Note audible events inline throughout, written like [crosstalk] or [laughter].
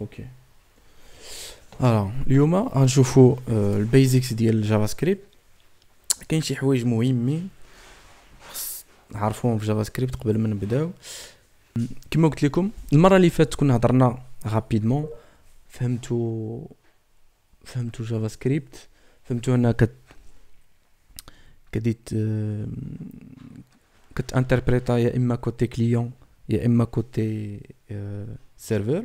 اوكي الوغ اليوم غنشوفو البيزكس ديال الجافا سكريبت كاين شي حوايج مهمين نعرفوهم في جافا سكريبت قبل ما نبداو كما قلت لكم المره اللي فاتت كنا هضرنا رابيدمون فهمتوا فهمتوا جافا سكريبت فهمتوا انها كت كديت انتربريتا يا اما كوتي كليون يا اما كوتي سيرفر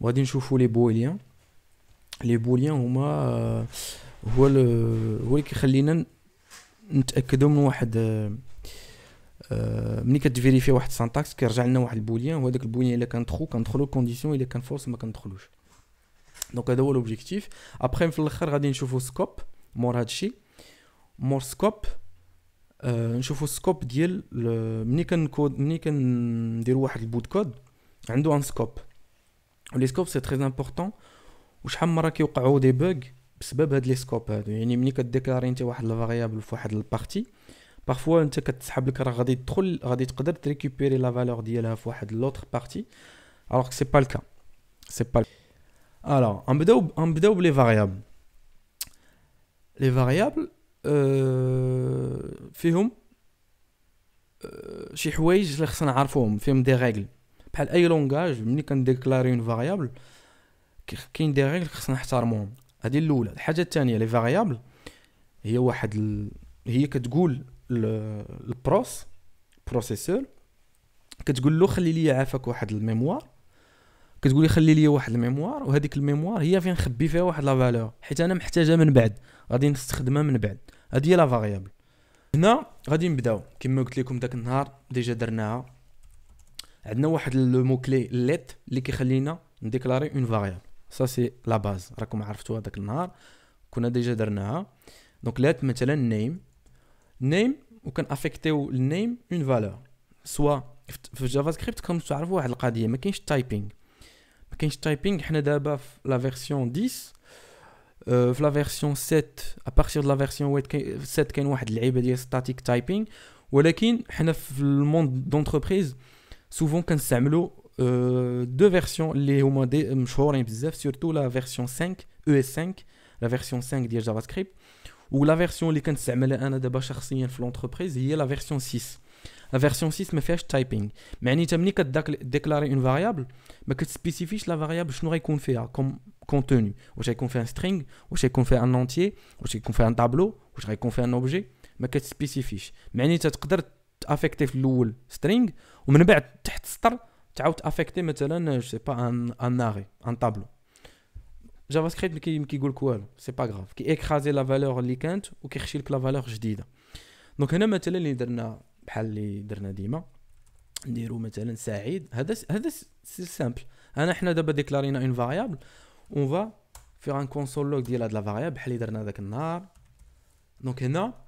وغادي نشوفوا لي بوليان لي بوليان هما آه، هو هو اللي كيخلينا نتاكدوا من واحد آه، آه، ملي كتفيريفي واحد السانتاكس كيرجع لنا واحد البوليان وهذاك البوليان الا كان ترو كندخلو كونديسيون الا كان فورس ما كندخلوش دونك هذا هو لوبجيكتيف ابخي في الاخر غادي نشوفو سكوب مور هادشي مور سكوب آه نشوفو سكوب ديال ملي كنكود ملي كندير واحد البوت كود عنده ان سكوب Les scopes, c'est très important. Je suis en train des bugs cest les scopes. la variable pour la partie. Parfois, tu de récupérer la valeur de l'autre partie. Alors que ce n'est pas le cas. Alors, on va les variables. Les variables, euh, euh, je بحال اي لونغاج ملي كنديكلاري اون فاريابل كاين دي ريغل خصنا نحترموهم هذه الاولى الحاجه الثانيه لي فاريابل هي واحد ال... هي كتقول البروس بروسيسور كتقول له خلي لي عافاك واحد الميموار كتقول لي خلي لي واحد الميموار وهذيك الميموار هي فين نخبي فيها واحد لا فالور حيت انا محتاجها من بعد غادي نستخدمها من بعد هذه هي لا فاريابل هنا غادي نبداو كما قلت لكم داك النهار ديجا درناها عندنا واحد لو مو كلي ليت اللي كيخلينا نديكلاري اون فاريابل سا سي لا باز راكم عرفتوها داك النهار كنا ديجا درناها دونك ليت مثلا نيم نيم وكان افيكتيو النيم اون فالور سوا في جافا سكريبت كنتو تعرفوا واحد القضيه ما كاينش تايبينغ ما كاينش تايبينغ حنا دابا في لا فيرسيون 10 آه، في لا فيرسيون 7 بارتير دو لا فيرسيون 7 كاين واحد اللعيبه ديال ستاتيك تايبينغ ولكن حنا في الموند دونتربريز Souvent, on euh, deux versions, les euh, surtout la version 5, ES5, la version 5 de JavaScript, ou la version qui est la version 6. La version 6 me fait typing. Mais quand on a déclaré une variable, mais que spécifique la variable que je voudrais faire comme contenu. On a fait un string, on a fait un entier, on a fait un tableau, on a fait un objet, ma un objet. Mais pu. تافيكتي في الاول سترينغ ومن بعد تحت السطر تعاود تافيكتي مثلا جو سي با ان ان ان طابلو جافا سكريبت ما كي كيقول لك والو سي با غراف كي اكرازي لا فالور اللي كانت وكيخشي لك لا فالور جديده دونك هنا مثلا اللي درنا بحال اللي درنا ديما نديرو مثلا سعيد هذا هذا سي سامبل انا حنا دابا ديكلارينا اون فاريابل اون فا فيغ ان كونسول لوك ديال هاد لا فاريابل بحال اللي درنا داك النهار دونك هنا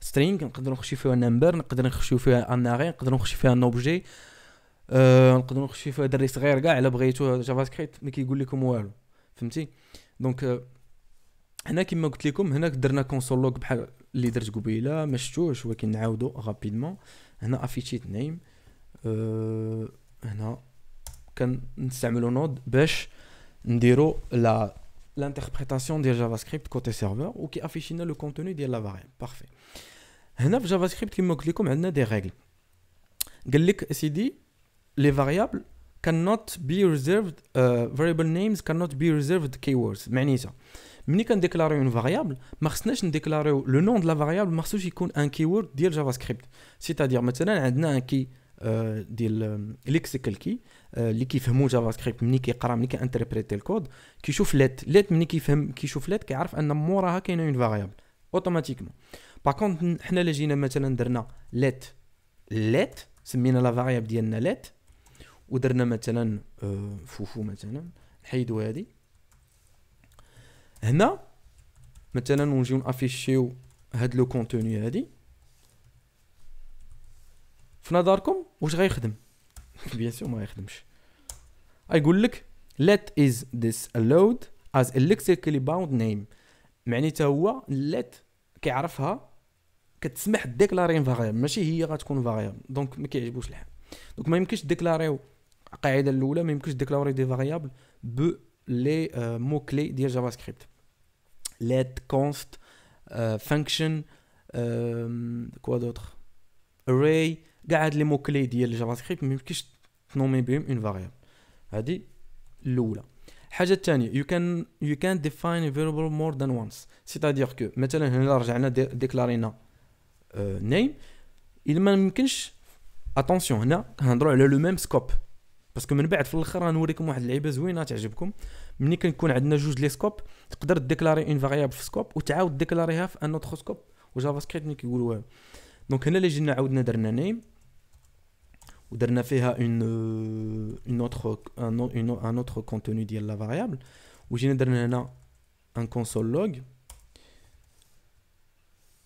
سترينغ نقدروا نخشيو فيها نمبر نقدر نخشيو فيها ان اري نقدروا نخشيو فيها ان اوبجي أه نقدروا نخشيو فيها دري صغير كاع الا بغيتو جافا سكريبت ما كيقول لكم والو فهمتي دونك آه، هنا كما قلت لكم هنا درنا كونسول لوك بحال اللي درت قبيله ما شفتوش ولكن نعاودو غابيدمون هنا افيتشيت آه، نيم هنا كنستعملو نود باش نديرو لا l'interprétation des JavaScript côté serveur ou qui affiche le contenu de la variable. Parfait. هنا في جافا سكريبت كيما قلت لكم عندنا دي ريغل قال لك سيدي لي فاريابل cannot be reserved uh, variable names cannot be reserved keywords معنيتها ملي كنديكلاري اون فاريابل ما خصناش نديكلاريو لو نون دو لا فاريابل ما خصوش يكون ان كيورد ديال جافا سكريبت سي تادير مثلا عندنا ان آه، كي ديال ليكسيكال آه، كي اللي كيفهموا جافا سكريبت ملي كيقرا ملي كانتربريتي الكود كيشوف ليت ليت ملي كيفهم كيشوف ليت كيعرف ان موراها كاينه اون فاريابل اوتوماتيكمون كونت حنا الا جينا مثلا درنا ليت ليت سمينا لا فاريابل ديالنا ليت ودرنا مثلا فوفو مثلا نحيدو هادي هنا مثلا ونجيو نافيشيو هاد لو كونتوني هادي في نظركم واش غيخدم بيان سور ما يخدمش غيقول لك let is disallowed as electrically bound name معني حتى هو let كيعرفها كتسمح ديكلاري ان فاريابل ماشي هي غتكون فاريابل دونك ما كيعجبوش الحال دونك ما يمكنش ديكلاريو القاعده الاولى ما يمكنش ديكلاري دي فاريابل ب لي آه، مو كلي ديال جافا سكريبت let const فانكشن آه، function كوا دوتر array كاع هاد لي مو كلي ديال جافا سكريبت ما يمكنش تنومي بهم اون فاريابل هادي الاولى الحاجه الثانيه you can you can define a variable more than once سيتادير كو مثلا هنا رجعنا ديكلارينا نايم الا ما يمكنش اتونسيون هنا كنهضروا على لو ميم سكوب باسكو من بعد في الاخر غنوريكم واحد اللعيبه زوينه تعجبكم ملي كنكون عندنا جوج لي سكوب تقدر ديكلاري اون فاريابل في سكوب وتعاود ديكلاريها في ان اوتر سكوب وجافا سكريبت ملي كيقولوا دونك هنا اللي جينا عاودنا درنا نيم ودرنا فيها اون اون اوتر ان اوتر كونتوني ديال لا فاريابل وجينا درنا هنا ان كونسول لوغ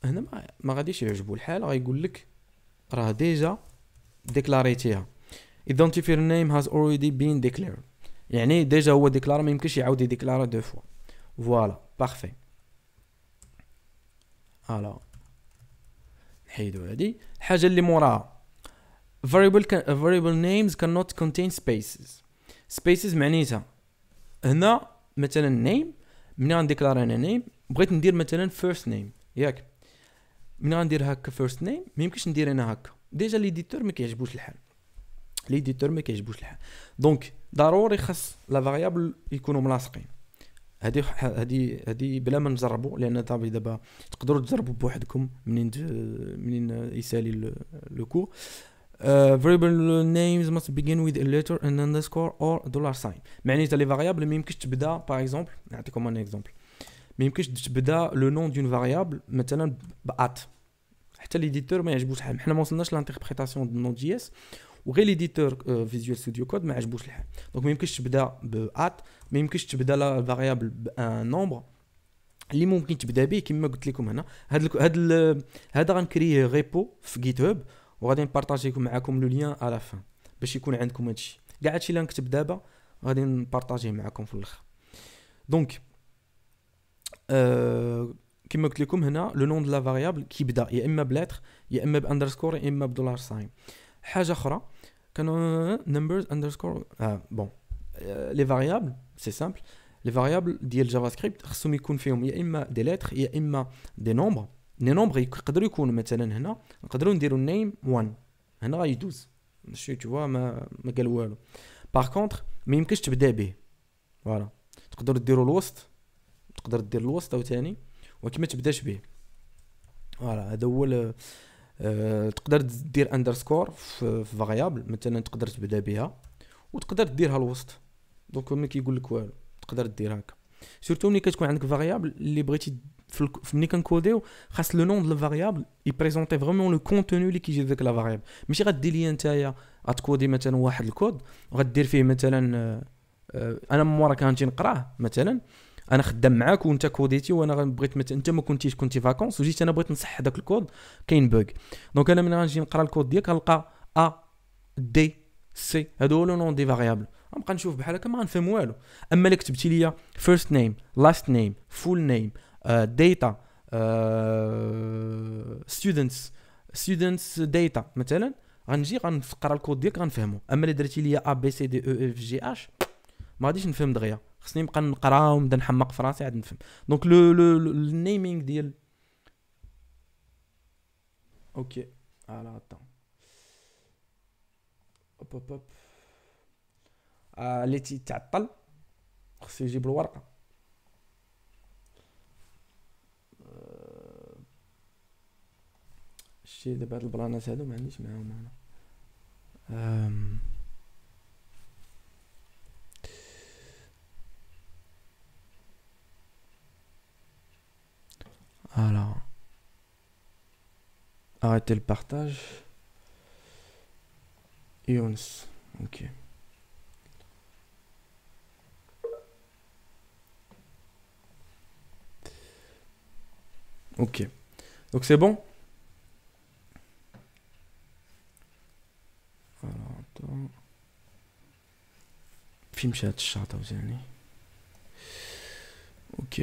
هنا ما, ما غاديش يعجبو الحال غايقول لك راه ديجا ديكلاريتيها identifier نيم هاز اوريدي بين ديكلير يعني ديجا هو ديكلار ما يمكنش يعاود يديكلارا دو فوا فوالا بارفي الو نحيدو هادي الحاجه اللي موراها variable can, variable names cannot contain spaces spaces معنيتها هنا مثلا name ملي غنديكلار انا name بغيت ندير مثلا first name ياك من غندير هكا فيرست نيم ما يمكنش ندير انا هكا ديجا ليديتور ما كيعجبوش الحال ليديتور ما كيعجبوش الحال دونك ضروري خاص لا فاريابل يكونوا ملاصقين هادي هادي هادي بلا ما نجربوا لان طبي دابا تقدروا تجربوا بوحدكم منين منين يسالي لو كور فاريبل variable names must begin with a letter اندرسكور underscore or dollar sign معناتها لي فاريابل ما يمكنش تبدا باغ اكزومبل نعطيكم ان اكزومبل ما يمكنش تبدا لو نون دون فاريابل مثلا بات حتى ليديتور ما يعجبوش الحال حنا ما وصلناش لانتربريتاسيون دو نوت جي اس وغير ليديتور فيزيوال ستوديو كود ما عجبوش الحال دونك ما يمكنش تبدا بات ما يمكنش تبدا لا فاريابل بان نومبر اللي ممكن تبدا به كما قلت لكم هنا هاد هاد هذا غنكري ريبو في جيت هاب وغادي نبارطاجي معاكم لو ليان على فان باش يكون عندكم هادشي كاع هادشي اللي غنكتب دابا غادي نبارطاجيه معاكم في الاخر دونك آه euh, كما قلت لكم هنا لو نون دو لا فاريابل كيبدا يا اما بلاتر يا اما باندرسكور يا اما بدولار ساين حاجه اخرى كان نمبرز اندرسكور اه بون لي فاريابل سي سامبل لي فاريابل ديال جافا سكريبت خصهم يكون فيهم يا اما دي لتر يا اما دي نومبر لي نومبر يقدروا يكونوا مثلا هنا نقدروا نديروا نيم 1 هنا غيدوز ماشي تو ما ما قال والو باغ كونتر ما يمكنش تبدا به فوالا تقدر ديروا الوسط تقدر دير الوسط او ثاني ولكن ما تبداش به فوالا هذا هو آه، تقدر دير اندرسكور في فاريابل مثلا تقدر تبدا بها وتقدر ديرها الوسط دونك ما كيقول لك والو تقدر دير هكا سورتو ملي كتكون عندك فاريابل اللي بغيتي ملي كنكوديو خاص لو نون دو الفاريابل يبريزونتي فريمون لو كونتوني اللي كيجي ديك لا فاريابل ماشي غدير ليا نتايا غتكودي مثلا واحد الكود وغدير فيه مثلا آه، آه، انا مورا كنتي نقراه مثلا انا خدام معاك وانت كوديتي وانا بغيت مت... انت ما كنتيش كنتي فاكونس وجيت انا بغيت نصح هذاك الكود كاين بوغ دونك انا ملي غنجي نقرا الكود ديالك غنلقى ا دي سي هادو لو نون دي فاريابل غنبقى نشوف بحال هكا ما غنفهم والو اما الا كتبتي ليا فيرست نيم لاست نيم فول نيم ديتا ستودنتس ستودنتس ديتا مثلا غنجي غنقرا الكود ديالك غنفهمو اما الا درتي ليا ا بي سي دي او اف جي اش ما غاديش نفهم دغيا خصني نبقى نقرا ونبدا نحمق في راسي عاد نفهم دونك لو لو النيمينغ ديال اوكي على اتون اوب اوب اوب اللي تيتعطل خصو يجيب الورقه euh, شتي دابا هاد البلانات هادو ما عنديش معاهم انا أم... Euh, Alors. Arrêtez le partage. Et Ok. Ok. Donc c'est bon Alors, attends. Film chat, chat, Ok.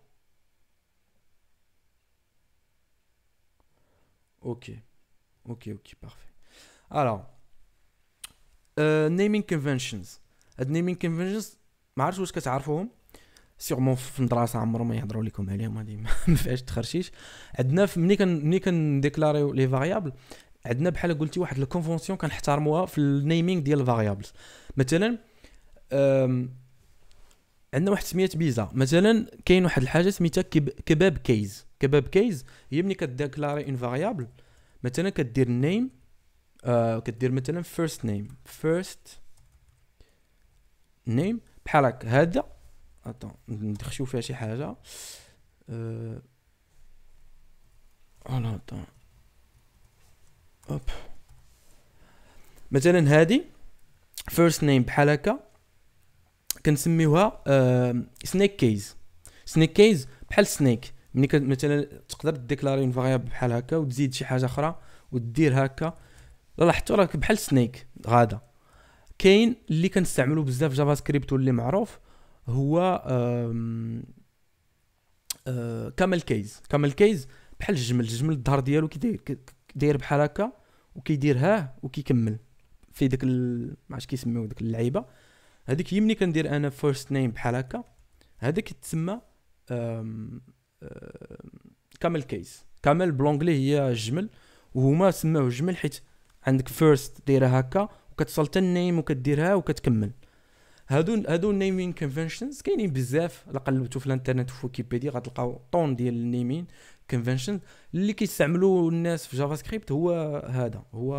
Ok. Ok, ok, parfait. Alors, euh, naming conventions. هاد naming conventions ما عرفتش واش كتعرفوهم سيغمون في المدرسه عمرهم ما يهضروا لكم عليهم هادي [laughs] ما فيهاش تخرشيش عندنا ملي كن ملي كنديكلاريو لي فاريابل عندنا بحال قلتي واحد الكونفونسيون كنحتارموها في النيمينغ ديال الفاريابلز مثلا عندنا واحد سميات بيزا مثلا كاين واحد الحاجه سميتها كباب كيز كباب كيز هي ملي كديكلاري اون فاريابل مثلا كدير نيم آه كدير مثلا فيرست نيم فيرست نيم بحال هكا هذا اتون ندخشو فيها شي حاجه أه... انا اتون اوب مثلا هادي فيرست نيم بحال هكا كنسميوها سنيك كيز سنيك كيز بحال سنيك ملي مثلا تقدر ديكلاري اون فاريابل بحال هكا وتزيد شي حاجه اخرى ودير هكا لاحظتوا راك بحال سنيك غاده كاين اللي كنستعملو بزاف جافا سكريبت واللي معروف هو آه، كامل كيز كامل كيز بحال الجمل الجمل الظهر ديالو كي داير بحال هكا وكيدير هاه وكيكمل في ديك ال... ما عرفتش كيسميو ديك اللعيبه هذيك هي ملي كندير انا فيرست نيم بحال هكا هذا تسمى كامل كيس كامل بلونغلي هي الجمل وهما سماوه الجمل حيت عندك فيرست دايره هكا وكتصل حتى النيم وكديرها وكتكمل هادو هادو النيمين كونفنشنز كاينين بزاف الا قلبتو في الانترنت وفي ويكيبيديا غتلقاو طون ديال النيمين كونفنشن اللي كيستعملوا الناس في جافا سكريبت هو هذا هو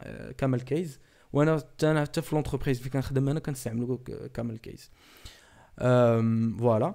آه، كامل كيز وانا انا حتى في لونتربريز فين كنخدم انا كنستعملو كامل كيز فوالا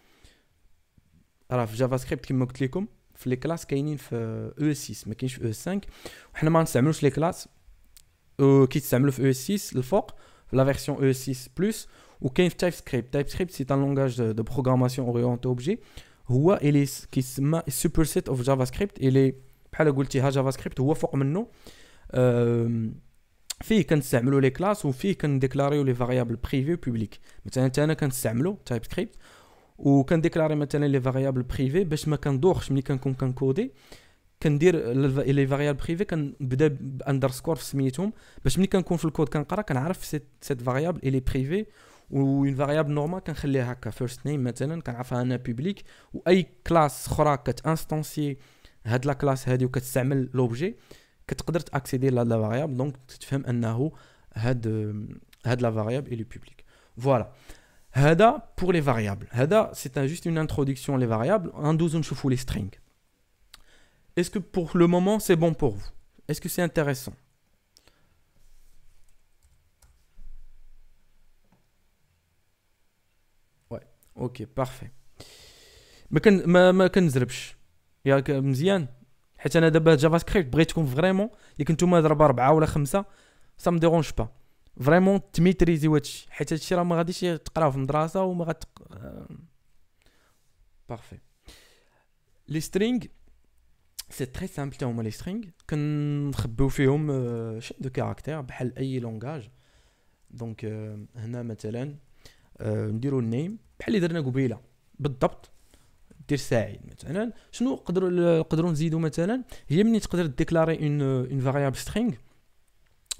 Alors JavaScript qui me connecte comme, les classes qui n'ont e ES6, mais qui est ES5. On peut simplement les classes qui sont simplement ES6, la version ES6 plus ou qu'est-ce TypeScript? TypeScript c'est un langage de programmation orienté objet où il est qui superset met of JavaScript, il est pas le gouttier à JavaScript où fortement non fait qu'on les classes ou fait qu'on les variables privées ou publiques. Mais c'est un terme qu'on simplote TypeScript. ديكلاري مثلا لي فاريابل بريفي باش ما كندوخش ملي كنكون كنكودي كندير لي فاريابل بريفي كنبدا باندرسكور في سميتهم باش ملي كنكون في الكود كنقرا كنعرف سيت سيت فاريابل الي بريفي اون فاريابل نورمال كنخليها هكا فيرست نيم مثلا كنعرفها انا بوبليك واي كلاس اخرى كتانستونسي هاد لا كلاس هادي وكتستعمل لوبجي كتقدر تاكسيدي لهاد لا فاريابل دونك تفهم انه هاد هاد لا فاريابل الي بوبليك فوالا voilà. Hada pour les variables. Hada, c'est juste une introduction les variables. 12 on chauffe les strings. Est-ce que pour le moment c'est bon pour vous Est-ce que c'est intéressant Ouais, ok, parfait. Je ne sais مزيان Je pas. فريمون تميتريزيو هادشي حيت هادشي راه ما غاديش تقراه في المدرسه وما غتق بارفي لي سترينغ سي تري سامبل تا هما لي سترينغ كنخبيو فيهم شي دو كاركتير بحال اي لونغاج دونك هنا مثلا نديرو النيم بحال اللي درنا قبيله بالضبط دير سعيد مثلا شنو نقدروا نقدروا نزيدو مثلا هي ملي تقدر ديكلاري اون اون فاريابل سترينغ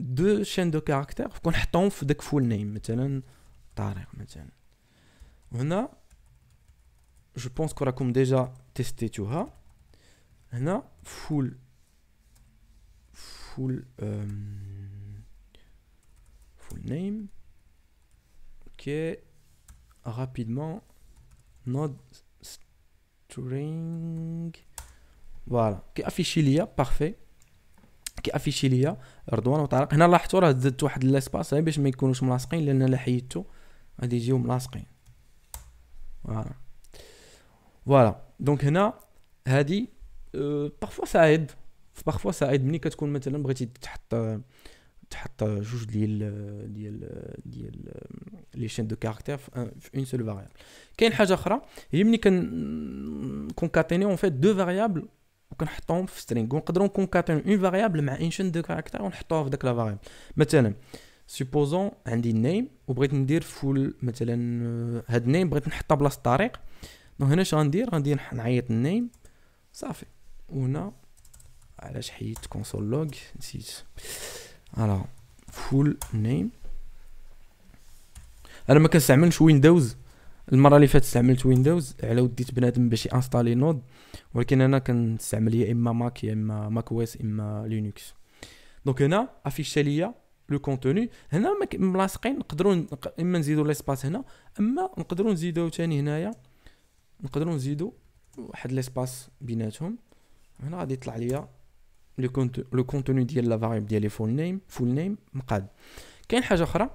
Deux chaînes de caractères qu'on attend de full name maintenant. On a, je pense qu'on a déjà testé. Tu full... full euh, full name ok rapidement notre string. Voilà qui affiche l'IA hein, parfait. كي افيشي ليا رضوان وطارق هنا لاحظتوا راه زدت واحد ليسباس غير باش ما يكونوش ملاصقين لان الا حيدتو غادي يجيو ملاصقين فوالا فوالا دونك هنا هادي أه سعيد بارفو سعيد ملي كتكون مثلا بغيتي تحط تحط جوج ديال ديال ديال آه، لي شين دو كاركتير في اون سول فاريابل كاين حاجه اخرى هي ملي كنكونكاتينيو اون فيت دو فاريابل وكنحطوهم في سترينغ ونقدروا نكون نكونكاتيو اون فاريابل مع انشن دو كاركتر ونحطوها في داك لا فاريابل مثلا سيبوزون عندي النيم وبغيت ندير فول مثلا آه، هاد النيم بغيت نحطها بلاصه الطريق دونك هنا اش غندير غندير نعيط النيم صافي وهنا علاش حيدت كونسول لوغ نسيت الو فول نيم انا ما كنستعملش ويندوز المره اللي فاتت استعملت ويندوز على وديت بنادم باش انستالي نود ولكن انا كنستعمل يا اما ماك يا اما ماك او اس اما لينكس دونك هنا افيشا ليا لو كونتوني هنا ملاصقين نقدروا اما نزيدوا ليسباس هنا اما نقدروا نزيدوا ثاني هنايا نقدروا نزيدوا واحد ليسباس بيناتهم هنا غادي يطلع ليا لو كونتوني ديال لا فاريبل ديالي فول نيم فول نيم مقاد كاين حاجه اخرى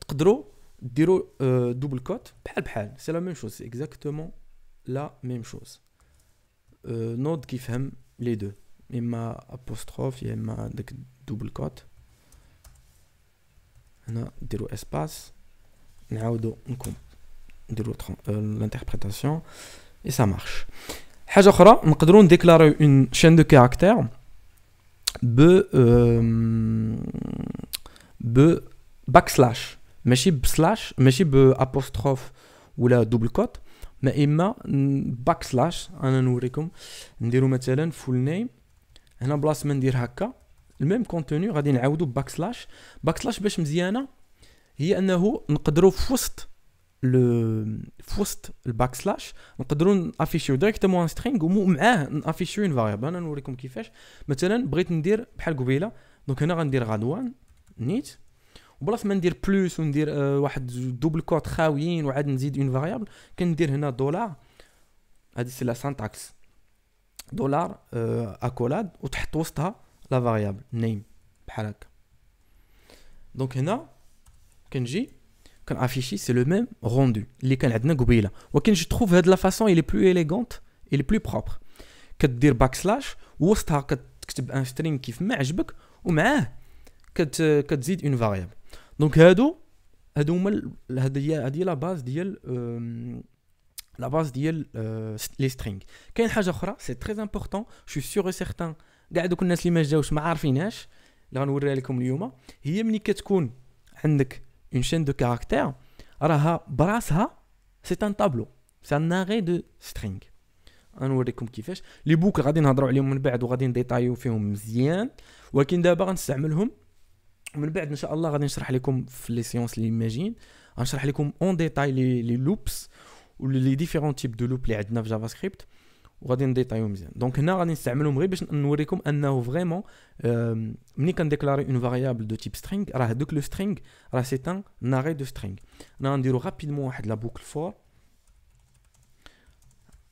تقدروا 0 euh, double cote, c'est la même chose, c'est exactement la même chose. Euh, node qui fait les deux. Il y a m'a apostrophe, il y a m'a double cote. هنا نديرو espace نعاودو نكون نديرو l'interprétation et ça marche حاجه اخرى نقدروا déclarer une chaîne de caractères ب euh, be backslash ماشي بسلاش ماشي بابوستروف ولا دوبل كوت ما اما باك سلاش انا نوريكم نديرو مثلا فول نيم هنا بلاصه ما ندير هكا الميم كونتوني غادي نعاودو باك سلاش باك سلاش باش مزيانه هي انه نقدروا في وسط لو في وسط الباك سلاش نقدروا نافيشيو ديريكتومون سترينغ ومعاه نافيشيو اون فاريبل انا نوريكم كيفاش مثلا بغيت ندير بحال قبيله دونك هنا غندير غادوان نيت bref, quand on dira plus, ou dira un double quote, guillemets, et après une variable. On dira ici dollar. C'est la syntaxe. Dollar accolade. Et après on met la variable name. Parag. Donc ici, quand afficher, c'est le même rendu. Il est quand même gourbil. Mais je trouve de la façon, il est plus élégante et est plus propre. Que de dire backslash. Ou est-ce que c'est un string qui est méchbuk ou même que de une variable. دونك هادو هادو هما هذه هي لا باز ديال euh، لا باز ديال لي euh، سترينغ كاين حاجه اخرى سي تري امبورطون جو سيغ و سيغتان كاع دوك الناس اللي ما جاوش ما عارفينهاش اللي غنوريها لكم اليوم هي ملي كتكون عندك اون شين دو كاركتير راها براسها سي ان طابلو سي ان ناغي دو سترينغ غنوريكم كيفاش لي بوكل غادي نهضروا عليهم من بعد وغادي نديتايو فيهم مزيان ولكن دابا غنستعملهم ومن بعد ان شاء الله غادي نشرح لكم في لي سيونس اللي ماجين غنشرح لكم اون ديتاي لي لي لوبس ولي ديفيرون تيب دو لوب اللي عندنا في جافا سكريبت وغادي نديتايو مزيان دونك هنا غادي نستعملهم غير باش نوريكم انه فريمون euh, ملي كنديكلاري اون فاريابل دو تيب سترينغ راه دوك لو سترينغ راه سي تان ناري دو سترينغ انا غنديرو رابيدمون واحد لا بوكل فور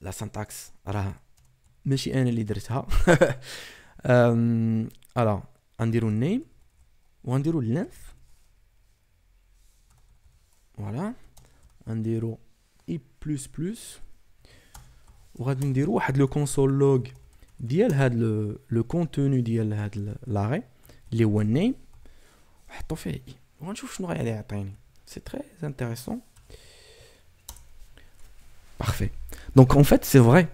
لا سانتاكس راه ماشي انا اللي درتها الو [laughs] euh, غنديرو النيم on dirou le lenf voilà on dirou i++ on va dirou wahed le console log dial had le le contenu dial had l'arrêt. li one name w fait. fi i on tchouf chno ghayali yaatini c'est très intéressant parfait donc en fait c'est vrai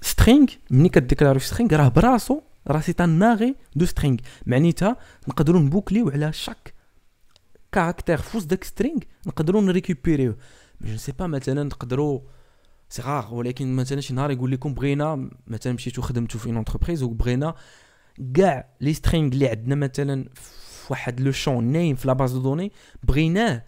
string min ki kat declare string rah bra asso راه سي تان ناغي دو سترينغ معنيتها نقدروا نبوكليو على شاك كاركتير فوس داك سترينغ نقدروا نريكوبيريو جو سي با مثلا نقدروا سي غار ولكن مثلا شي نهار يقول لكم بغينا مثلا مشيتو خدمتو في اونتربريز وبغينا كاع لي سترينغ اللي عندنا مثلا في واحد لو شون نايم في لا باز دو دوني بغيناه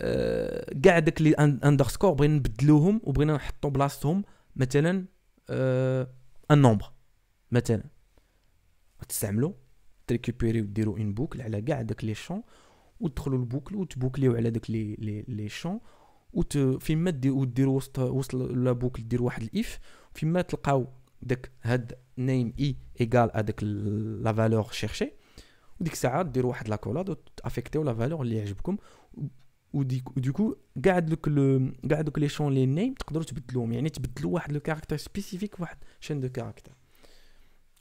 آه، كاع داك لي اندرسكور بغينا نبدلوهم وبغينا نحطو بلاصتهم مثلا ان آه، نومبر مثلا تستعملو تريكوبيري وديروا اون بوكل على كاع داك لي شون وتدخلوا البوكل وتبوكليو على داك لي لي لي شون وت فيما ديروا وسط وسط لا بوكل دير واحد الاف فيما تلقاو داك هاد نيم اي ايغال هذاك لا فالور شيرشي وديك الساعه دير واحد لا كولاد وتافيكتيو لا فالور اللي يعجبكم وديكو كاع دوك كاع دوك لي شون لي نيم تقدروا تبدلوهم يعني تبدلوا واحد لو كاركتر سبيسيفيك واحد شين دو كاركتر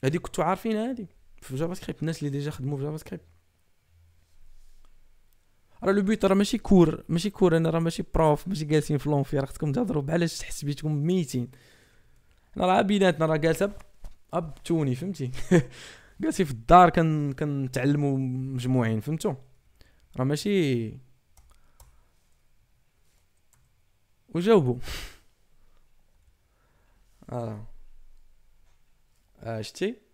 هذيك كنتو عارفين هادي في جافا سكريبت الناس اللي ديجا خدموا في جافا سكريبت راه لو بوت راه ماشي كور ماشي كور انا راه ماشي بروف ماشي جالسين في لونفي راه خصكم تهضروا بعلاش تحس بيتكم ميتين انا راه بيناتنا راه جالسه اب توني فهمتي [laughs] جالسين في الدار كن كنتعلموا مجموعين فهمتوا راه ماشي وجاوبوا [laughs] اه, آه شتي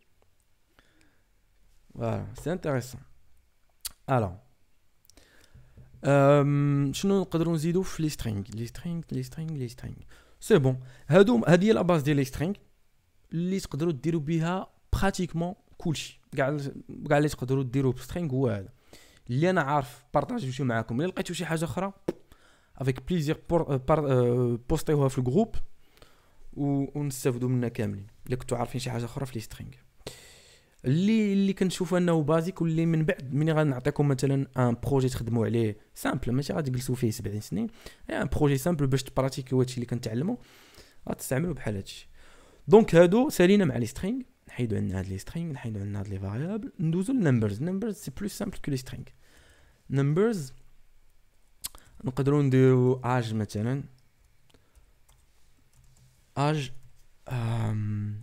Voilà, c'est intéressant. Alors, euh, شنو nous pouvons في لي سترينغ لي سترينغ les strings, les strings. C'est bon. هادو هذه هي la base des strings اللي تقدروا ديروا بها pratiquement كلشي كاع كاع اللي تقدروا ديروا بسترينغ هو هذا اللي انا عارف بارطاجيتو معاكم الا لقيتو شي حاجه اخرى افيك بليزير بوستيوها في الجروب ونستافدوا منها كاملين الا كنتو عارفين شي حاجه اخرى في لي سترينغ اللي اللي كنشوف انه بازيك واللي من بعد ملي غنعطيكم مثلا ان بروجي تخدموا عليه سامبل ماشي غتجلسوا فيه 70 سنين يعني ان بروجي سامبل باش تبراتيكيو هادشي اللي كنتعلموا غتستعملو بحال هادشي دونك هادو سالينا مع لي سترينغ نحيدو عندنا هاد لي سترينغ نحيدو عندنا هاد لي فاريابل ندوزو للنمبرز نمبرز سي بلوس سامبل كو لي سترينغ نمبرز نقدروا نديرو اج مثلا اج أم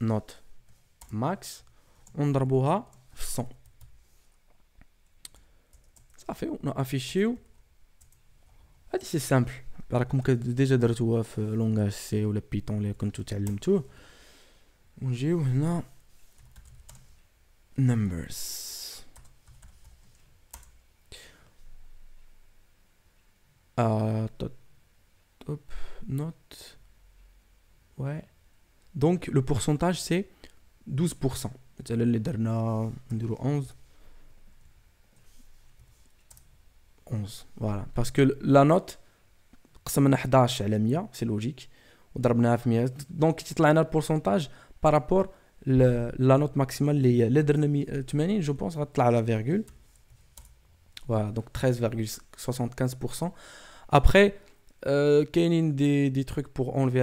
note max on drabouha 100 ça fait on affiche affiché ah, c'est simple par contre déjà de retour euh, langage c ou le python les comme tout à l'heure tout on joue non numbers ah top, top, ouais, donc le pourcentage c'est 12%. Les derniers, 11. 11. Voilà. Parce que la note, c'est logique. Donc, c'est y a pourcentage par rapport à la note maximale. Les derniers, euh, je pense, à la virgule. Voilà, donc 13,75%. Après, il y a des, trucs pour enlever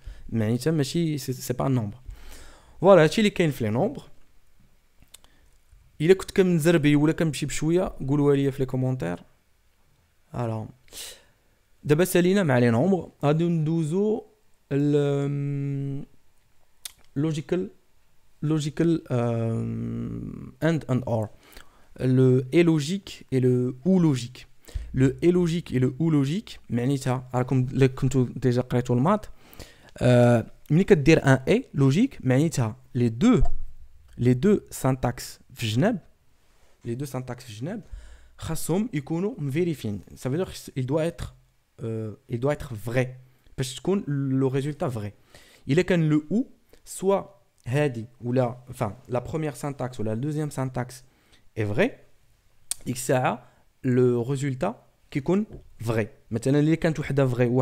mais ce n'est pas un nombre. Voilà, c'est ce qui est les nombres. Il écoute comme Zerbi ou comme Chibchouya, Goulou Aliyev les commentaires. Alors, d'abord, Salina, mais les nombres. Adun Douzo, le hum, logical, logical euh, and and or. Le et logique et le ou logique. Le et logique et le ou logique, mais comme le déjà créé tout le maths. Euh, une fois dire un et est logique, mais les deux, les deux syntaxes vigenèb, les deux syntaxes vigenèb, rassemblent, Ça veut dire il doit être, euh, il doit être vrai, parce le résultat vrai. Il est quand le ou soit ou la, la première syntaxe ou la deuxième syntaxe est vrai, il a le résultat qui est vrai. Maintenant il est que tout le vrai ou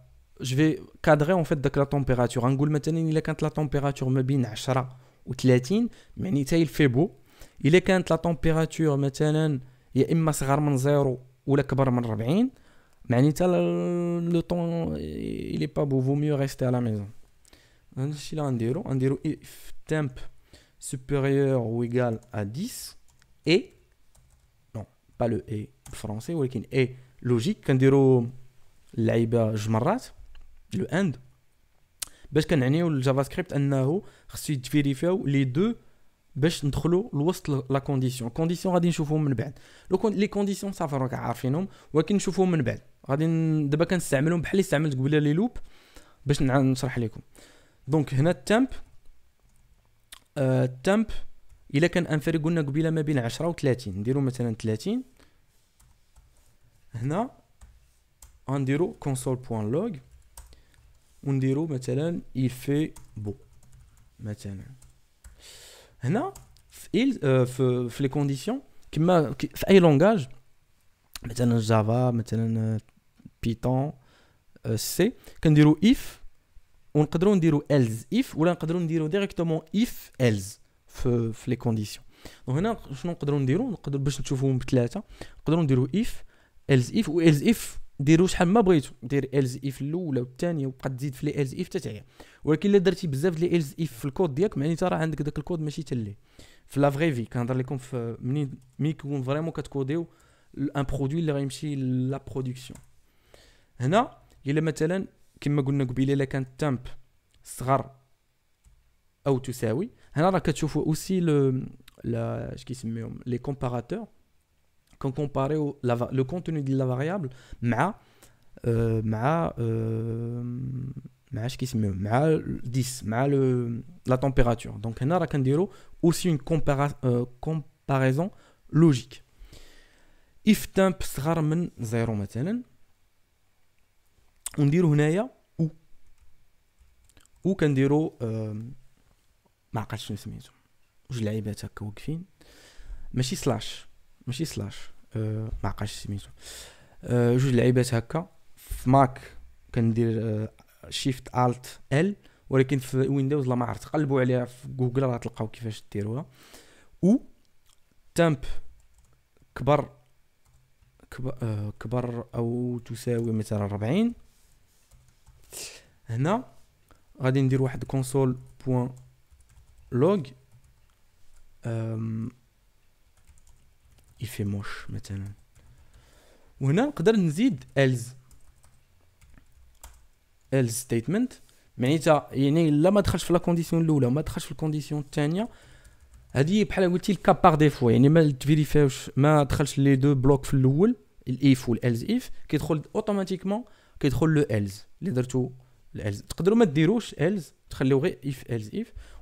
je vais cadrer en fait de la température. En hein, gros, maintenant, il est quand la température me bine à 10 ou 30, mais il fait beau. Il est quand la température maintenant, il y a une 0 ou la kabar man rabin, mais le temps il est pas beau, vaut mieux rester à la maison. On hein, dit là, on dit, on dit, if temp supérieur ou égal à 10 et non, pas le et français, ou le et logique, on dit, l'aïba j'marrate. لو اند باش كنعنيو الجافا سكريبت انه خصو يتفيريفيو لي دو باش ندخلو لوسط لا كونديسيون كونديسيون غادي نشوفوهم من بعد لو كون لي كونديسيون صافي راك عارفينهم ولكن نشوفوهم من بعد غادي دابا كنستعملهم بحال اللي استعملت قبيله لي لوب باش نشرح لكم دونك هنا التامب التامب آه الا كان انفري قلنا قبيله ما بين 10 و 30 نديرو مثلا 30 هنا غنديرو كونسول لوغ on dirait maintenant il fait beau maintenant il euh, les conditions qui m'a fait langage maintenant java maintenant euh, python euh, c quand dirait if on peut dire else if ou on peut dire directement if else في les conditions. if else if ou else ديرو شحال ما بغيتو دير الز اف الاولى والثانيه وبقى تزيد في لي الز اف تعيا ولكن الا درتي بزاف لي الز اف في الكود ديالك معني راه عندك داك الكود ماشي تلي في لا فغي في كنهضر لكم في منين مي كون فريمون كتكوديو ان برودوي اللي غيمشي لا برودكسيون هنا الا مثلا كما قلنا قبيله الا كانت تامب صغر او تساوي هنا راه كتشوفوا اوسي لو لا اش كيسميهم لي كومباراتور quand comparé au, la, le contenu de la variable مع euh, مع مع اش مع 10 مع le, la température donc هنا راه كنديرو aussi une compara euh, comparaison logique if temp صغر من 0 مثلا ونديرو هنايا او او كنديرو آه ما عقلتش شنو سميتو جوج لعيبات هكا واقفين ماشي سلاش ماشي سلاش أه، ما عقاش سميتو أه، جوج لعيبات هكا في ماك كندير شيفت الت ال ولكن في ويندوز لا ما عرفت قلبوا عليها في جوجل راه تلقاو كيفاش ديروها و تامب كبر كبر, أه، كبر او تساوي مثلا 40 هنا غادي ندير واحد كونسول بوين لوغ if moche, maintenant. On نقدر نزيد else else statement معناتها يعني الا ما دخلش في لا كونديسيون الاولى وما دخلش في الكونديسيون الثانيه هذه بحال يعني ما ما دخلش لي دو بلوك في الاول الايف كيدخل كيدخل اللي درتو تقدروا ما ديروش تخليو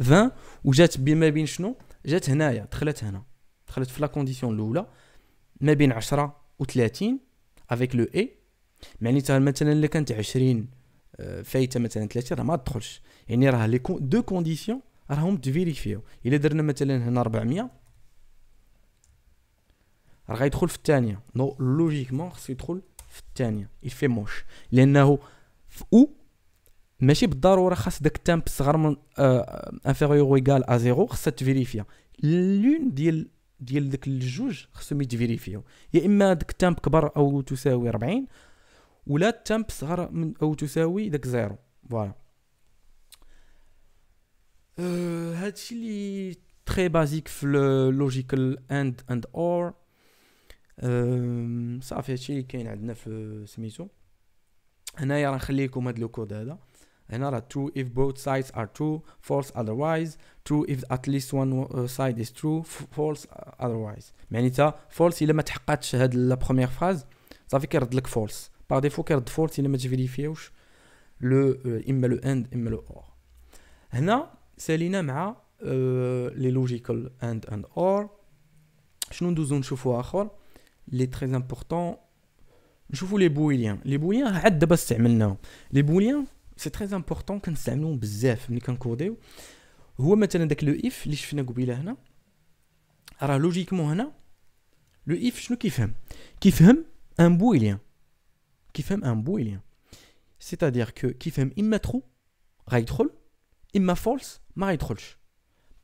20 وجات بما بين شنو جات هنايا دخلت هنا دخلت في لا كونديسيون الاولى ما بين 10 و 30 افيك لو اي معناتها مثلا الا كانت 20 فايته مثلا 30 راه ما تدخلش يعني راه لي دو كونديسيون راهم تفيريفيو الا درنا مثلا هنا 400 راه غيدخل في الثانيه نو لوجيكمون خصو يدخل في الثانيه يفي موش لانه في او ماشي بالضروره خاص داك التامب صغر من انفيريور ايغال ا زيرو خاصها تفيريفيا لون ديال ديال داك الجوج خاصهم يتفيريفيو يا اما داك التامب كبر او تساوي 40 ولا التامب صغر من او تساوي داك زيرو فوالا أه هادشي اللي تري بازيك في لوجيكال اند اند اور آه، صافي هادشي اللي كاين عندنا في سميتو هنايا راه نخليكم هاد لو كود هذا هنا true if both sides are true false otherwise true if at least one side is true false otherwise معناتها false الا ما تحققتش هاد لا بروميير فراز صافي كيرد لك false باغ ديفو كيرد false الا ما تفيريفيوش لو إما لو اند إما لو اور هنا سالينا مع لي لوجيكال اند اند اور شنو ندوزو نشوفو اخر لي تري امبورطون نشوفو لي بوليان لي بوليان عاد دابا استعملناهم لي بوليان سي تري امبورطون كنستعملوهم بزاف ملي كنكوديو هو مثلا داك لو اف اللي شفنا قبيله هنا راه لوجيكمون هنا لو اف شنو كيفهم كيفهم ان بويليان كيفهم ان بويليان سيتادير كو كيفهم اما ترو غيدخل اما فولس ما غيدخلش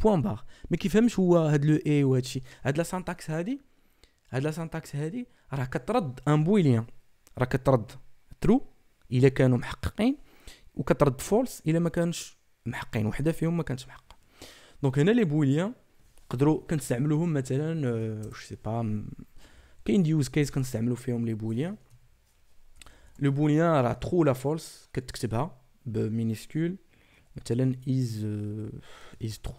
بوان بار ما كيفهمش هو هاد لو اي وهادشي هاد لا سانتاكس هادي هاد لا سانتاكس هادي راه كترد ان بويليان راه كترد ترو الا كانوا محققين وكترد فولس الا ما كانش محقين وحده فيهم ما كانتش محقه دونك هنا لي بوليان نقدروا كنستعملوهم مثلا جو سي با كاين يوز كيس كنستعملو فيهم لي بوليان لو بوليان راه ترو لا فولس كتكتبها بمينيسكول مثلا از از ترو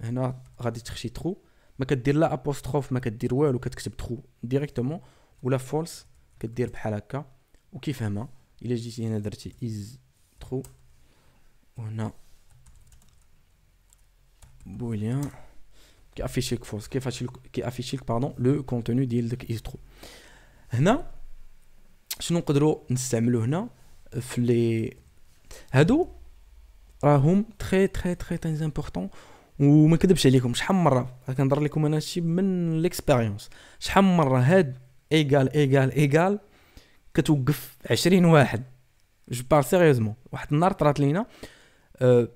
هنا غادي تخشي ترو ما كدير لا ابوستروف ما كدير والو كتكتب ترو ديريكتومون ولا فولس كدير بحال هكا وكيفهمها الا جيتي هنا درتي از on a boolean qui affiche qui est facile qui affiche pardon le contenu très de il trouve maintenant sinon que nous sommes les ado راهم تري très très تري امبورطون وما je عليكم شحال مره راك نهضر لكم انا شي من ليكسبيريونس شحال مره هاد je parle sérieusement. Eh,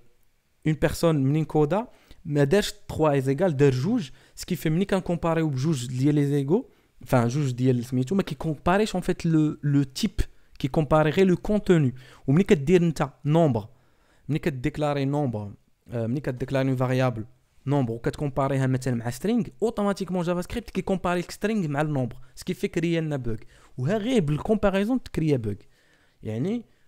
une personne, Mnin Koda, mais 3 est égal de juge, ce qui fait comparer comparer ou juge lié les égaux, enfin juge lié les choses, mais qui compare en fait le, le type, qui comparerait le contenu. Ou pas dire nombre, mni déclarer nombre, euh, mni déclarer une variable, nombre, ou comparer un métal string, automatiquement JavaScript qui compare le string à le nombre, ce qui fait a un bug. Ou une comparaison de créer un bug.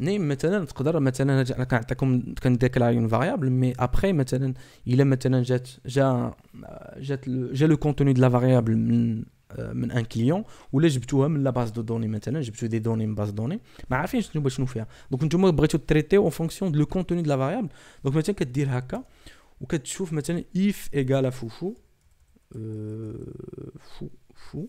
maintenant une variable mais après maintenant j'ai le contenu de la variable un client ou je la base de données maintenant je des données une base de données mais je donc traiter en fonction le contenu de la variable donc maintenant ou maintenant if égale à fou euh، fou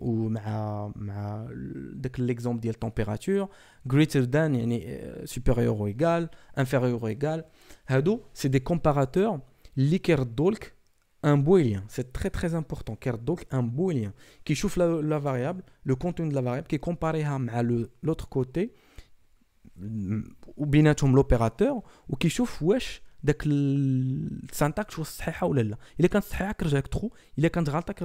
ou mal d'ec l'exemple la température greater than euh, supérieur ou égal inférieur ou égal c'est des comparateurs qui donc un boolien c'est très très important car qui chauffe la variable le contenu de la variable qui est comparé à l'autre côté ou bien l'opérateur ou qui chauffe ouais d'ec l'syntaxe je il est quand c'est pas que je vais être fou il est quand j'altere que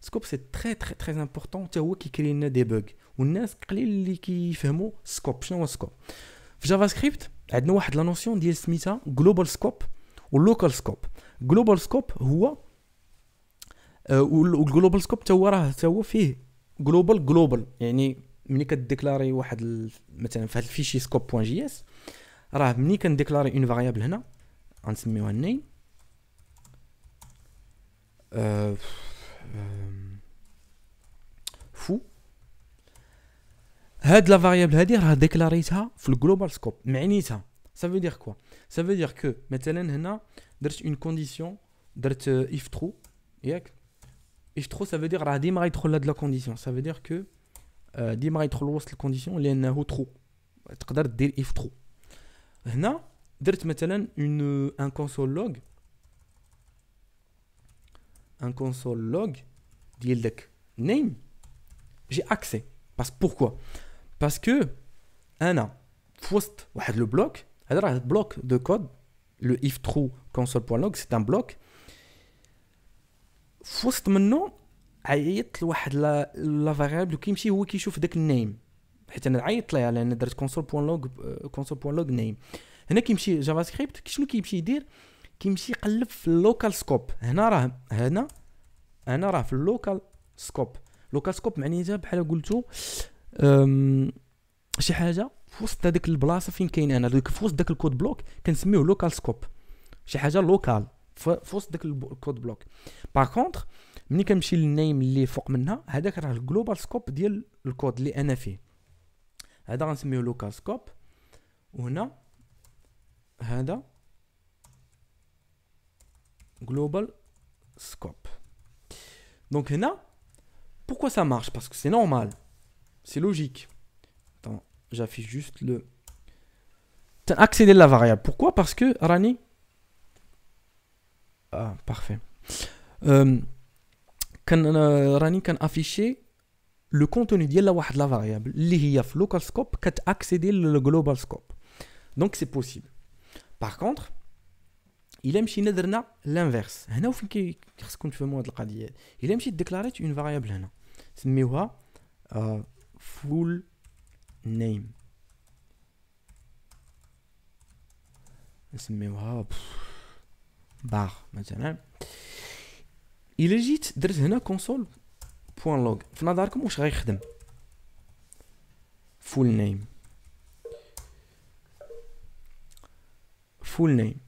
سكوب سي تري تري تري امبورطون حتى هو كيكري لنا دي بوغ والناس قليل اللي كيفهموا سكوب شنو هو سكوب في جافا سكريبت عندنا واحد لا نوسيون ديال سميتها جلوبال سكوب ولوكال سكوب جلوبال سكوب هو والجلوبال سكوب حتى هو راه حتى هو فيه جلوبال جلوبال يعني ملي كديكلاري واحد مثلا في هذا الفيشي سكوب بوان جي اس راه ملي كنديكلاري اون فاريابل هنا غنسميوها نيم آه Euh, fou. Cette variable de la variable, elle a déclaré ça, global scope. Mais ça. veut dire quoi Ça veut dire que maintenant, il une condition, euh, if true, yep. true, ça veut dire qu'elle a démarré trop là de la condition. Ça veut dire que euh, démarrer trop loin de la condition, il y a une autre. if true. Maintenant, un console log un console log name j'ai accès parce pourquoi parce que un a first le bloc un bloc de code le if true console.log c'est un bloc first maintenant عيط variable variable لا فاريبل كيمشي je كيشوف name. النيم حيت name عيط console.log console.log كيمشي يقلب في اللوكال سكوب هنا راه هنا هنا راه في اللوكال سكوب لوكال سكوب معنيتها بحال قلتو شي حاجه في وسط هذيك البلاصه فين كاين انا دوك في وسط داك الكود بلوك كنسميوه لوكال سكوب شي حاجه لوكال في وسط داك الكود بلوك باغ كونطخ ملي كنمشي للنايم اللي فوق منها هذاك راه الجلوبال سكوب ديال الكود اللي انا فيه هذا غنسميوه لوكال سكوب وهنا هذا global scope. Donc là, pourquoi ça marche Parce que c'est normal, c'est logique. Attends, j'affiche juste le accéder à la variable. Pourquoi Parce que Rani. Ah, parfait. quand euh, euh, Rani can afficher le contenu de la de la variable, l'IA local scope, accéder le global scope. Donc c'est possible. Par contre, الا مشينا درنا لانفيرس هنا وفين خصكم تفهموا هذه القضيه هذه الا مشيت ديكلاريت اون فاريابل هنا سميوها فول نيم نسميوها بار مثلا الا جيت درت هنا كونسول بوان لوغ في نظركم واش غيخدم فول نيم فول نيم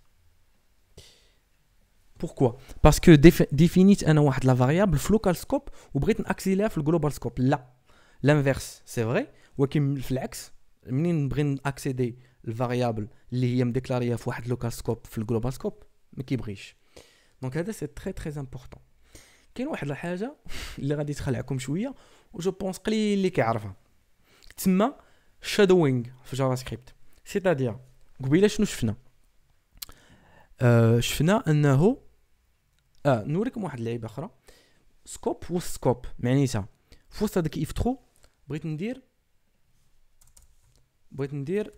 Pourquoi? Parce que définit un la variable local scope ou bien accéder global scope, là, l'inverse, c'est vrai. Ou qui le flex, je ne accéder à la variable qui est une déclaration à local scope et global scope, mais qui brise. Donc c'est très très important. Quelle est la prochaine chose? Il est rare d'être là comme je suis là. Je pense qu'il est qui en a. Tma shadowing en JavaScript, c'est-à-dire, je vais suis pas. Je suis à un اه نوريكم واحد اللعيبه اخرى سكوب وسط سكوب معنيتها في وسط هذاك اف 3 بغيت ندير بغيت ندير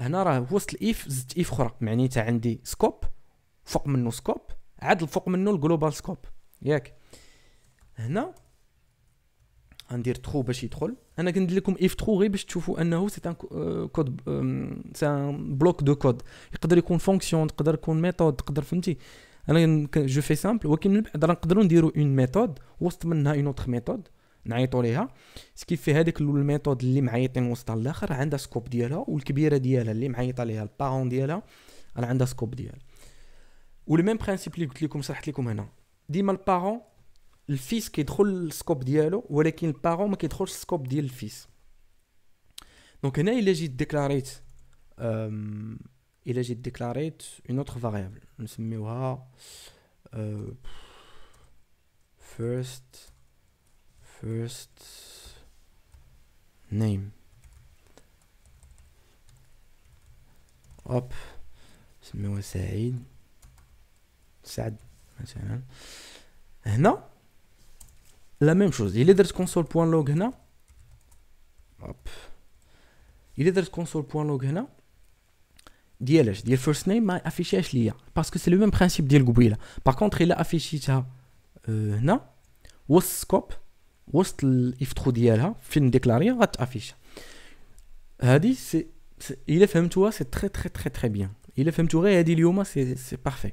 هنا راه وسط الاف زدت اف اخرى معنيتها عندي سكوب فوق منه سكوب عاد فوق منه الجلوبال سكوب ياك هنا غندير ترو باش يدخل انا كندير لكم اف تخو غير باش تشوفوا انه سي ان كود سي ان بلوك دو كود يقدر يكون فونكسيون تقدر يكون ميثود تقدر فهمتي انا جو في سامبل ولكن من بعد راه نقدروا نديروا اون ميثود وسط منها اون اوتر ميثود نعيطوا ليها سكي في هذيك الميثود اللي معيطين وسطها الاخر عندها سكوب ديالها والكبيره ديالها اللي معيطه ليها البارون ديالها راه عندها سكوب ديالها ميم برينسيپ اللي قلت لكم شرحت لكم هنا ديما البارون الفيس كيدخل السكوب ديالو ولكن البارون ما كيدخلش السكوب ديال الفيس دونك هنا الا جيت ديكلاريت là j'ai déclaré une autre variable. C'est mewar euh, first first name. Hop, c'est mewa sad sad. Non, la même chose. Il est dans le console Hop, il est dans le console point ديالاش ديال فيرست نيم ما افيشيهاش ليا باسكو سي لو ميم برينسيپ ديال قبيله باغ كونطخ الا افيشيتها آه، هنا وسط سكوب وسط الافترو ديالها فين ديكلاريا غتافيش هادي سي الا فهمتوها سي تري تري تري تري بيان الا فهمتو غير هادي اليوم سي سي بارفي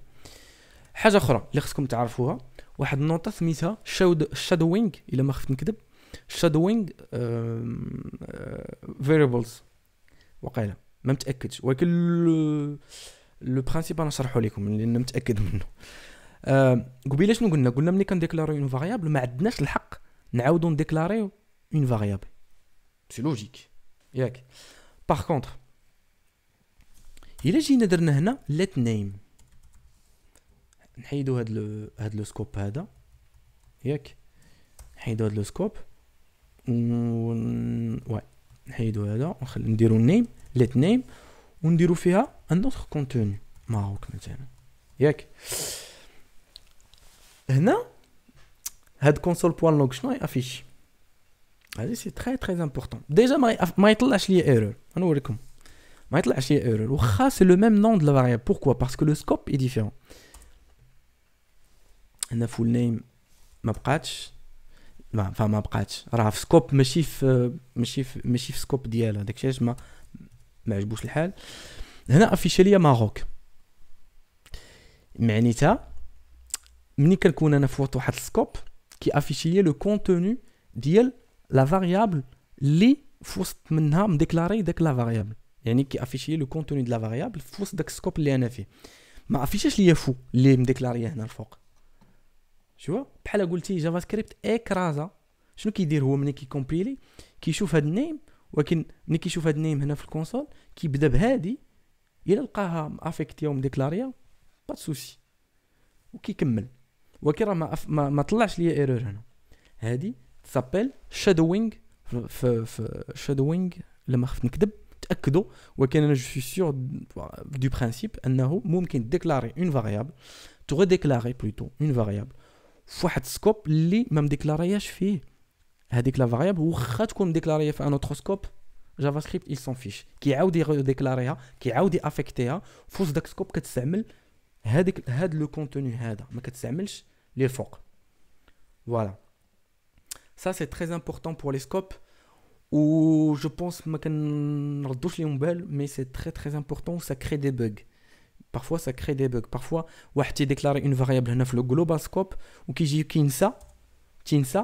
حاجه اخرى اللي خصكم تعرفوها واحد النوطه سميتها شادوينغ الا ما خفت نكذب شادوينغ فيريبلز آه، وقيله ما متاكدش ولكن لو برينسيبال نشرحو نشرحه لكم لان متاكد منه آه، قبيله شنو قلنا قلنا ملي كنديكلاريو اون فاريابل ما عندناش الحق نعاودو نديكلاريو اون فاريابل سي لوجيك ياك باغ كونتر الا جينا درنا هنا ليت نيم نحيدو هاد لو هاد لو سكوب هذا ياك نحيدو هاد لو سكوب و واي نحيدو هذا ونخلي نديرو نيم Les name on dit que un autre contenu. Et maintenant, console affiche. C'est très très important. Déjà, ma l'erreur. Ma l'erreur. C'est le même nom de la variable. Pourquoi Parce que le scope est différent. Et full name, ma chance. Enfin, ma patch. scope, mes chiffres, mes chiffres, mes chiffres, scope ما عجبوش الحال هنا افيشاليه ماروك معنيتها ملي كنكون انا فوت واحد السكوب كي افيشي لو كونتوني ديال لا فاريابل لي فوسط منها مديكلاري داك لا فاريابل يعني كي افيشي لو كونتوني ديال لا فاريابل فوسط داك السكوب اللي انا فيه ما افيشاش ليا فو لي مديكلاري هنا الفوق شوف بحال قلتي جافا سكريبت اكرازا شنو كيدير هو ملي كيكومبيلي كيشوف هاد النيم ولكن ملي كيشوف هاد النيم هنا في الكونسول كيبدا بهادي الى لقاها اون ديكلاريا با سوسي وكيكمل ولكن راه ما, أف... ما ما طلعش ليا ايرور هنا هادي تسابيل شادوينغ في ف... شادوينغ لما خفت نكذب تاكدوا ولكن انا جو سي سيغ دو برانسيب انه ممكن ديكلاري اون فاريابل تغديكلاري بلوتو اون فاريابل فواحد سكوب اللي ما مديكلارياش فيه Hé declare variable, ou quand qu'on declare un autre scope, JavaScript ils s'en fichent. Qui a eu des declarations, qui a eu scope que tu le contenu, hé, mais que tu sais les faux. Voilà. Ça c'est très important pour les scopes, ou je pense maintenant dans les onglets, mais c'est très très important, ça crée des bugs. Parfois ça crée des bugs. Parfois, ou à déclarer une variable neuf le global scope, ou qui dit qu'il ça, qu'il y a ça.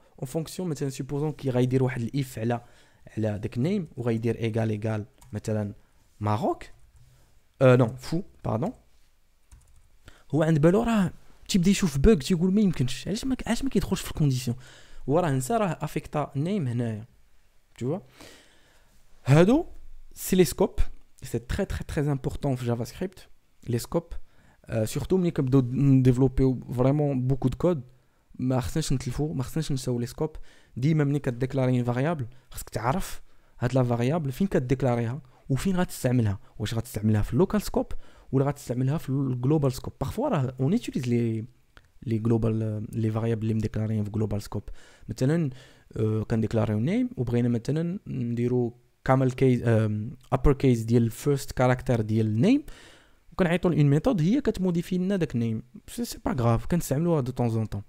En fonction, supposons qu'il y ait un if, il y a un name, ou il y a un égal égal, il y a un maroque. Non, fou, pardon. Ou un bel aura un type de choses qui sont buggées, je ne sais pas. Je me suis dit que c'était une condition. Ou ça affecte affecté le nom. Tu vois? C'est les scopes. C'est très très très important pour JavaScript. Les scopes. Euh، surtout, je ne veux développer vraiment beaucoup de code. ما خصناش نتلفو ما خصناش نساو لي سكوب ديما ملي كديكلاري فاريابل خصك تعرف هاد لا فاريابل فين كديكلاريها وفين غتستعملها واش غتستعملها في اللوكال سكوب ولا غتستعملها في الجلوبال سكوب بارفوا راه اون يوتيليز لي لي جلوبال لي فاريابل اللي مديكلاريين في جلوبال سكوب مثلا آه، كنديكلاريو نيم وبغينا مثلا نديرو كامل كي ابر كيس ديال الفيرست كاركتر ديال النيم وكنعيطو لون ميثود هي كتموديفي لنا داك النيم سي با غاف كنستعملوها دو طون زون طون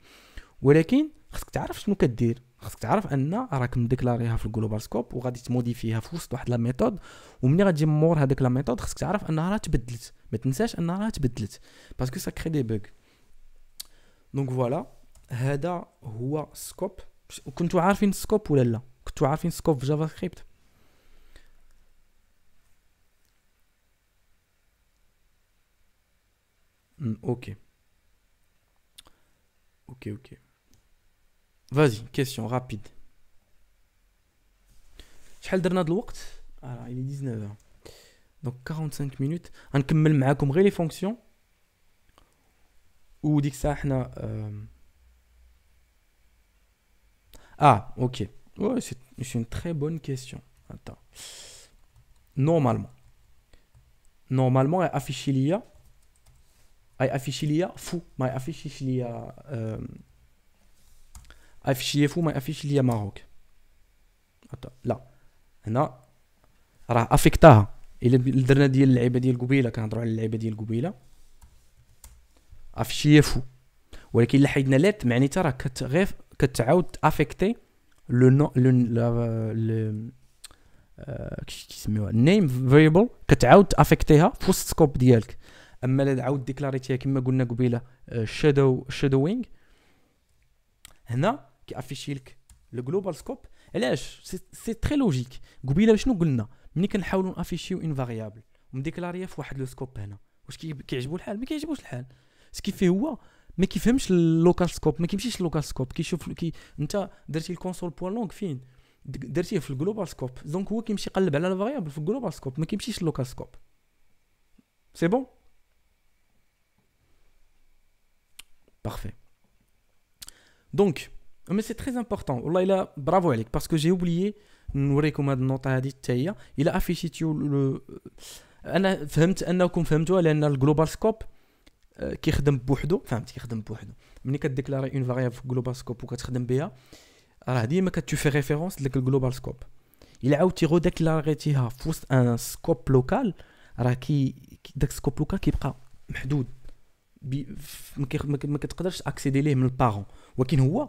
ولكن خصك تعرف شنو كدير خصك تعرف ان راك مديكلاريها في الجلوبال سكوب وغادي تموديفيها في وسط واحد لا ميثود وملي غتجي مور هذيك لا ميثود خصك تعرف انها راه تبدلت ما تنساش انها راه تبدلت باسكو سا كري دي بوغ دونك فوالا هذا هو سكوب كنتو عارفين السكوب ولا لا كنتو عارفين سكوب في جافا سكريبت اوكي اوكي اوكي Vas-y, question rapide. شحال alors ah, il est 19h donc 45 minutes غنكمل les fonctions. Ou فونكسيون dit ça, ça ah ok c'est une très bonne question attends normalement normalement elle affiche l'IA elle affiche l'IA fou mais elle affiche l'IA افيش يفو ما افيش ليا ماروك لا هنا راه افيكتاها الا درنا ديال اللعيبه ديال قبيله كنهضروا على اللعيبه ديال قبيله افيش يفو ولكن الا حيدنا لات معناتها راه كتغير كتعاود افيكتي لو نو لو لو كيسميوها نيم فيريبل كتعاود افيكتيها في وسط السكوب ديالك اما الا عاود ديكلاريتيها كما قلنا قبيله شادو شادوينغ هنا افيشي لك جلوبال سكوب علاش سي تري لوجيك قبيله شنو قلنا ملي كنحاولوا نافيشيو ان فاريابل ومديكلاريه في واحد لو سكوب هنا واش كيعجبو الحال ما كيعجبوش الحال سكي فيه هو ما كيفهمش اللوكال سكوب ما كيمشيش اللوكال سكوب كيشوف كي انت درتي الكونسول بوان لونغ فين درتيه في الجلوبال سكوب دونك هو كيمشي يقلب على الفاريابل في الجلوبال سكوب ما كيمشيش اللوكال سكوب سي بون بارفي دونك Mais c'est très important. bravo Alec, parce que j'ai oublié, nous il a affiché le. انا فهمت انكم فهمتوها لان الجلوبال سكوب كيخدم بوحدو فهمت كيخدم بوحدو ملي كديكلاري اون فاريابل في جلوبال سكوب وكتخدم بها راه ديما ريفيرونس الجلوبال سكوب Scope. عاودتي غو في وسط ان سكوب لوكال راه كي داك سكوب كيبقى محدود ما كتقدرش اكسيدي ليه من البارون ولكن هو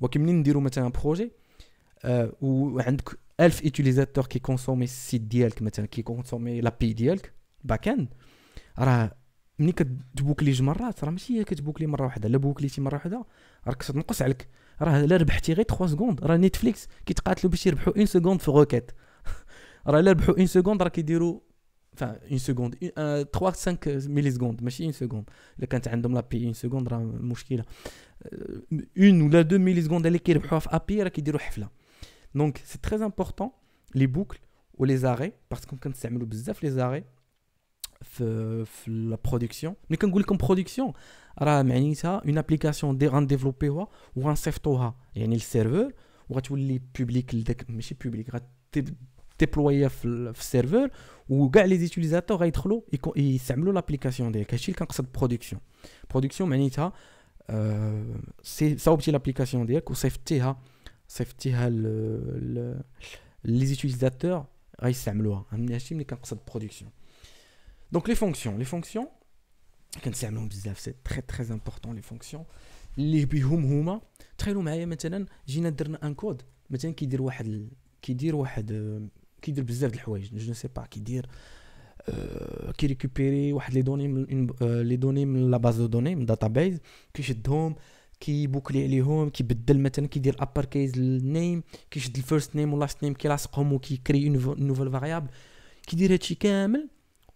ولكن منين نديرو مثلا بروجي آه، وعندك 1000 يوتيليزاتور كي كونسومي السيت ديالك مثلا كي كونسومي لابي ديالك باك اند راه ملي جوج مرات راه ماشي هي كتبوكلي مره واحده لا بوكليتي مره واحده راك تنقص عليك راه لا ربحتي غير 3 سكوند راه نيتفليكس كيتقاتلوا باش يربحوا 1 سكوند في روكيت [laughs] راه لا ربحوا 1 سكوند راه كيديروا enfin une seconde, Trois 3 5 millisecondes, mais une seconde. Le quand tu une seconde, euh, Une ou la deux millisecondes, elle est qui API, qui dit Donc c'est très important, les boucles ou les arrêts, parce que quand tu as les arrêts, la production, mais quand vous comme production, une application développée, développé ou un safe le serveur, ou tu veux les publics, public, c'est public, le serveur les utilisateurs l'application production production euh, c'est l'application les utilisateurs hein. production donc les fonctions les fonctions c'est très important les fonctions maintenant j'ai qui qui qui Je ne sais pas qui dire, qui récupérer les données, les la base de données, database, qui les qui les qui qui le name, qui first name last name, qui qui crée une nouvelle variable, qui dirait qui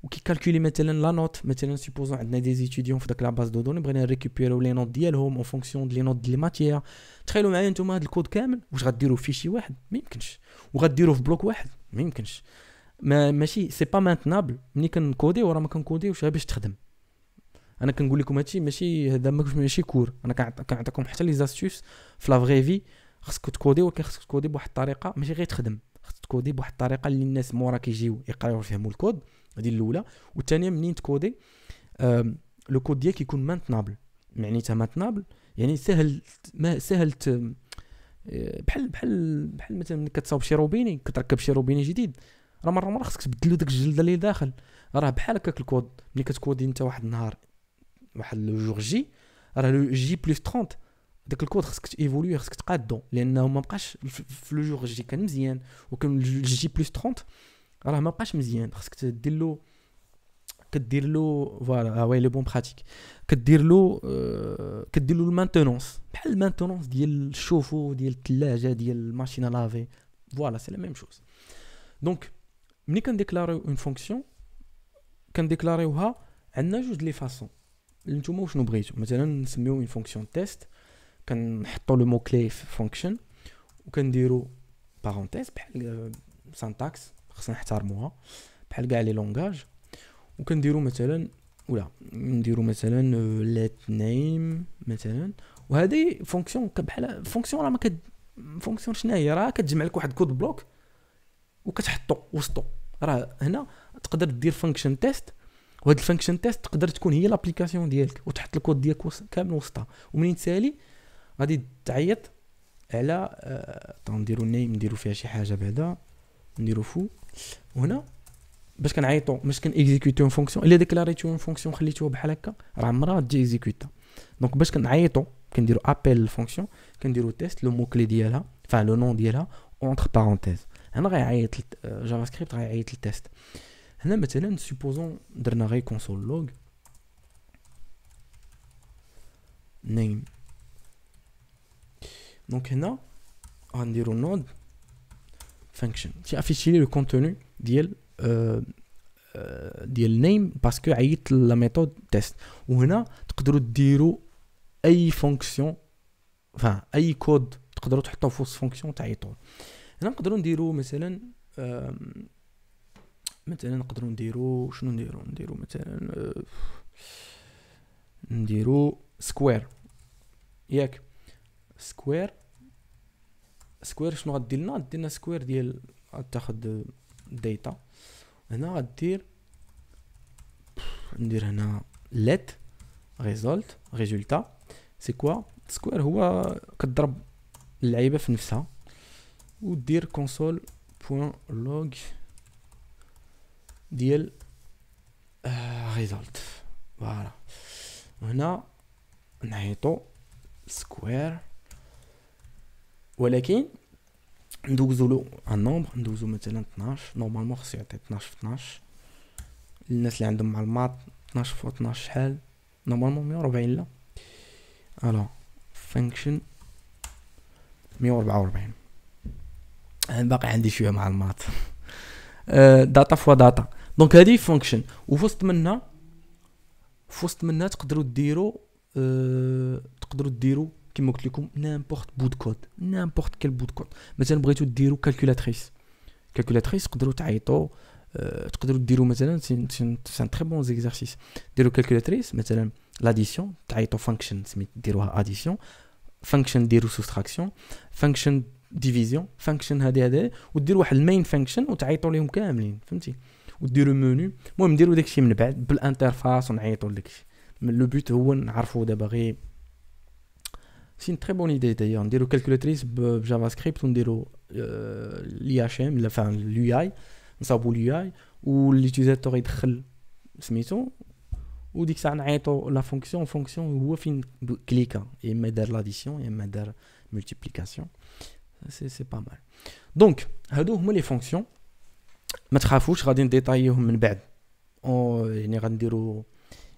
وكي كالكولي مثلا لا نوت مثلا سيبوزون عندنا دي زيتيديون في داك لا باز دو دوني بغينا نريكوبيريو لي نوت ديالهم اون فونكسيون دي لي نوت دي ماتيير تخيلوا معايا نتوما هاد الكود كامل واش غديرو في شي واحد ما يمكنش وغديروه في بلوك واحد ما يمكنش ما ماشي سي با مانتنابل ملي كنكودي ورا ما كنكوديوش غير باش تخدم انا كنقول لكم هادشي ماشي هذا ماشي كور انا كنعطيكم حتى لي زاستيس في لا فغي في خصك تكودي ولكن خصك تكودي بواحد الطريقه ماشي غير تخدم خصك تكودي بواحد الطريقه اللي الناس مورا كيجيو يقراو يفهموا الكود هذه الاولى والثانيه منين تكودي لو كود ديالك يكون مانتنابل معنيتها مانتنابل يعني سهل ما سهل آه، بحال بحال بحال مثلا ملي كتصاوب شي روبيني كتركب شي روبيني جديد راه مره مره خصك تبدلو داك الجلده اللي داخل راه بحال هكاك الكود ملي كتكودي انت واحد النهار واحد لو جور جي راه لو جي بلس 30 داك الكود خصك تيفولوي خصك تقادو لانه ما بقاش في لو جور جي كان مزيان وكان الجي بلس 30 Alors, ce n'est pas parce que tu voilà, c'est une bonne pratique, tu le maintenance, bah, maintenance chauffe machine à laver, voilà, c'est la même chose. Donc, quand on déclare une fonction, on juste les façons. On ne peut pas une fonction test, on le mot clé parenthèse, bah, euh, syntaxe. خصنا نحترموها بحال كاع لي لونغاج وكنديرو مثلا ولا نديرو مثلا ليت آه، نيم مثلا وهذه فونكسيون بحال فونكسيون راه ما كد فونكسيون شنو هي راه كتجمع لك واحد كود بلوك وكتحطو وسطو راه هنا تقدر دير فانكشن تيست وهاد الفانكشن تيست تقدر تكون هي لابليكاسيون ديالك وتحط الكود ديالك كامل وسطها ومنين تسالي غادي تعيط على آه، طون نديرو نيم نديرو فيها شي حاجه بعدا نديرو فو وهنا باش كنعيطو باش كنيكزيكوتيو اون فونكسيون الا ديكلاريتيو اون فونكسيون خليتوها بحال هكا راه عمرها تجي اكزيكوتا دونك باش كنعيطو كنديرو ابل للفونكسيون كنديرو تيست لو مو كلي ديالها فان لو نون ديالها اونتر بارونتيز هنا غيعيط جافا آه، سكريبت غيعيط التيست هنا مثلا سوبوزون درنا غير كونسول لوغ نيم دونك هنا غنديرو نود تي افيشي لي لو كونتوني ديال ديال نيم باسكو عيطت لا ميثود تيست وهنا تقدروا ديروا اي فونكسيون فا اي كود تقدروا تحطوه في وسط فونكسيون تعيطوه هنا نقدروا نديروا مثلا مثلا نقدروا نديروا شنو نديروا نديروا مثلا نديروا سكوير ياك سكوير سكوير شنو غدير لنا غدير لنا سكوير ديال تاخد ديتا هنا غدير ندير هنا let ريزولت ريزولتا سي كوا سكوير هو كضرب اللعيبه في نفسها ودير كونسول بوين لوغ ديال ريزولت آه، فوالا هنا نعيطو سكوير ولكن ندوزو له ان نومبر ندوزو مثلا 12 نورمالمون خصو يعطي 12 في 12 الناس اللي عندهم مع المات 12 في 12 شحال نورمالمون 140 لا الو فانكشن 144 انا باقي عندي شويه مع المات داتا فوا داتا دونك هادي فانكشن وفوسط منها فوسط منها تقدروا ديروا أه تقدروا ديروا كما قلت لكم نيمبورت بوت كود نيمبورت كال بوت كود مثلا بغيتو ديروا كالكولاتريس كالكولاتريس تقدروا تعيطوا أه, تقدروا ديروا مثلا سي ان تري بون زيكزارسيس ديروا كالكولاتريس مثلا لاديسيون تعيطوا فانكشن سميت ديروها اديسيون فانكشن ديروا سوستراكسيون فانكشن ديفيزيون فانكشن هذه هذه وديروا واحد المين فانكشن وتعيطوا لهم كاملين فهمتي وديروا منو المهم ديروا داكشي من بعد بالانترفاس ونعيطوا لداكشي لو بوت هو نعرفوا دابا غير C'est une très bonne idée d'ailleurs. On dit calculatrice en bah, JavaScript, on dit euh, l'IHM, enfin l'UI, on sait l'UI, où l'utilisateur est très bien. Ou dit que ça a la fonction en fonction où un clic hein, et il met l'addition et il met la multiplication. C'est pas mal. Donc, il les fonctions. Je vais vous donner un détail. On va euh, détailler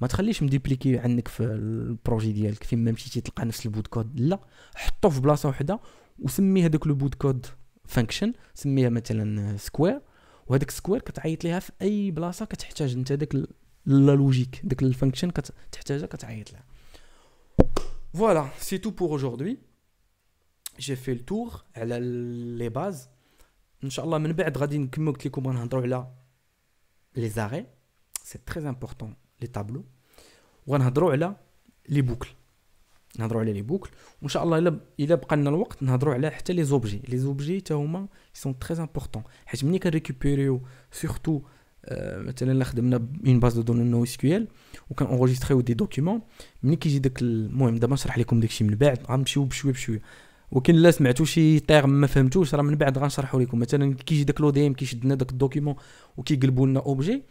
ما تخليش مديبليكي عندك في البروجي ديالك فين ما مشيتي تلقى نفس البوت كود لا حطو في بلاصه وحده وسمي هذاك بوت كود فانكشن سميها مثلا سكوير وهذاك سكوير كتعيط ليها في اي بلاصه كتحتاج انت داك لا لوجيك داك الفانكشن كتحتاجها كتعيط لها فوالا سي تو بور اجوردي جي في التور على لي باز ان شاء الله من بعد غادي نكمل قلت لكم غنهضروا على لي زاري سي تري امبورطون لي طابلو وغنهضروا على لي بوكل نهضروا على لي بوكل وان شاء الله الا الا بقى لنا الوقت نهضروا على حتى لي زوبجي لي زوبجي حتى هما سون تري امبورطون حيت ملي كنريكوبيريو سورتو آه، مثلا الا خدمنا اون باز دو دون نو اس كيو ال وكان اونغوجيستريو دي دوكيومون ملي كيجي داك المهم دابا نشرح لكم داكشي من بعد غنمشيو بشويه بشويه ولكن الا سمعتو شي تيغ ما فهمتوش راه من بعد غنشرحو لكم مثلا كيجي داك لو دي ام كيشد لنا داك الدوكيمون وكيقلبوا لنا اوبجي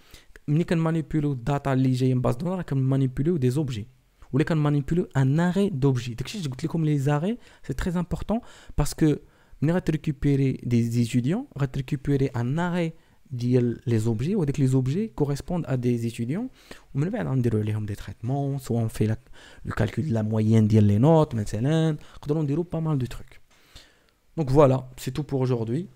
On est manipuler des on manipuler des objets, ou les manipuler un arrêt d'objets. les arrêts, c'est très important parce que on va récupérer des étudiants, on va récupérer un arrêt des objets ou dès que les objets correspondent à des étudiants, on peut faire des des traitements, soit on fait le calcul de la moyenne des notes, etc. on pas mal de trucs. Donc voilà, c'est tout pour aujourd'hui.